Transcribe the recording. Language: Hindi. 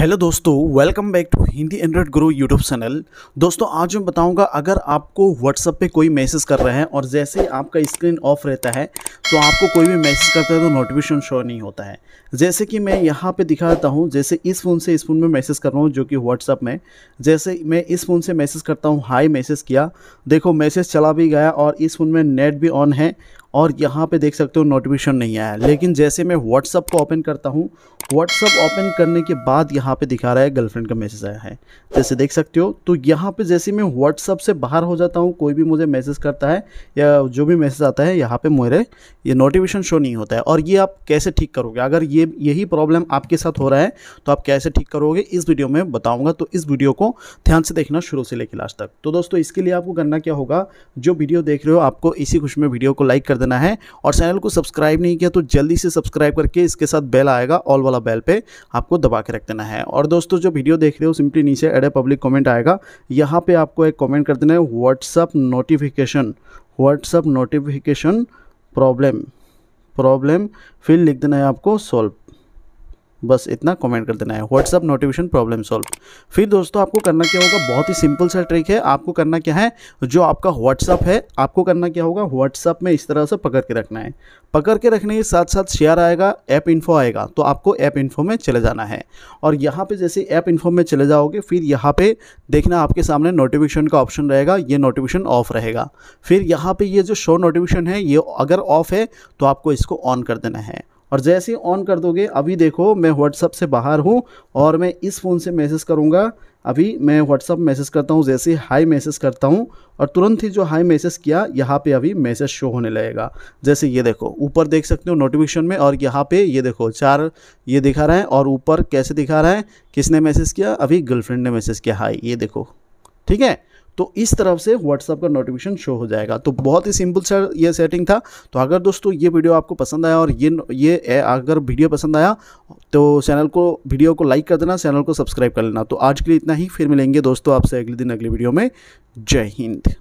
हेलो दोस्तों welcome back to Hindi android Guru YouTube channel दोस्तों आज मैं बताऊंगा अगर आपको व्हाट्सअप पे कोई मैसेज कर रहा है और जैसे ही आपका स्क्रीन ऑफ रहता है तो आपको कोई भी मैसेज करता है तो नोटिफिकेशन शो नहीं होता है जैसे कि मैं यहाँ पे दिखा देता हूँ जैसे इस फ़ोन से इस फ़ोन में मैसेज कर रहा हूँ जो कि व्हाट्सअप में जैसे मैं इस फ़ोन से मैसेज करता हूँ हाई मैसेज किया देखो मैसेज चला भी गया और इस फ़ोन में नेट भी ऑन है और यहाँ पे देख सकते हो नोटिफिकेशन नहीं आया लेकिन जैसे मैं व्हाट्सअप को ओपन करता हूँ व्हाट्सअप ओपन करने के बाद यहाँ पे दिखा रहा है गर्लफ्रेंड का मैसेज आया है जैसे देख सकते हो तो यहाँ पे जैसे मैं व्हाट्सअप से बाहर हो जाता हूँ कोई भी मुझे मैसेज करता है या जो भी मैसेज आता है यहाँ पे मेरे ये नोटिफिकेशन शो नहीं होता है और ये आप कैसे ठीक करोगे अगर ये यही प्रॉब्लम आपके साथ हो रहा है तो आप कैसे ठीक करोगे इस वीडियो में बताऊँगा तो इस वीडियो को ध्यान से देखना शुरू से लेकर लास्ट तक तो दोस्तों इसके लिए आपको करना क्या होगा जो वीडियो देख रहे हो आपको इसी खुश में वीडियो को लाइक कर देना है और चैनल को सब्सक्राइब नहीं किया तो जल्दी से सब्सक्राइब करके इसके साथ बेल आएगा ऑल वाला वाला बेल पे आपको दबा के रख देना है और दोस्तों जो वीडियो देख रहे हो सिंपली नीचे एड ए पब्लिक कमेंट आएगा यहाँ पे आपको एक कमेंट कर देना है WhatsApp notification WhatsApp notification problem problem फिर लिख देना है आपको सॉल्व बस इतना कमेंट कर देना है व्हाट्सअप नोटिफिकेशन प्रॉब्लम सॉल्व फिर दोस्तों आपको करना क्या होगा बहुत ही सिंपल सा ट्रिक है आपको करना क्या है जो आपका व्हाट्सअप है आपको करना क्या होगा व्हाट्सअप में इस तरह से पकड़ के रखना है पकड़ के रखने के साथ साथ शेयर आएगा ऐप इन्फो आएगा तो आपको ऐप इन्फो में चले जाना है और यहाँ पर जैसे ऐप इन्फो में चले जाओगे फिर यहाँ पर देखना आपके सामने नोटिफिकेशन का ऑप्शन रहेगा ये नोटिफिकेशन ऑफ रहेगा फिर यहाँ पर ये जो शो नोटिफिकेशन है ये अगर ऑफ है तो आपको इसको ऑन कर देना है और जैसे ऑन कर दोगे अभी देखो मैं व्हाट्सअप से बाहर हूँ और मैं इस फ़ोन से मैसेज करूँगा अभी मैं व्हाट्सअप मैसेज करता हूँ जैसे हाई मैसेज करता हूँ और तुरंत ही जो हाई मैसेज किया यहाँ पे अभी मैसेज शो होने लगेगा जैसे ये देखो ऊपर देख सकते हो नोटिफिकेशन में और यहाँ पे ये देखो चार ये दिखा रहे हैं और ऊपर कैसे दिखा रहे हैं किसने मैसेज किया अभी गर्लफ्रेंड ने मैसेज किया हाई ये देखो ठीक है तो इस तरफ से व्हाट्सअप का नोटिफिकेशन शो हो जाएगा तो बहुत ही सिंपल सर ये सेटिंग था तो अगर दोस्तों ये वीडियो आपको पसंद आया और ये ये अगर वीडियो पसंद आया तो चैनल को वीडियो को लाइक कर देना चैनल को सब्सक्राइब कर लेना तो आज के लिए इतना ही फिर मिलेंगे दोस्तों आपसे अगले दिन अगली वीडियो में जय हिंद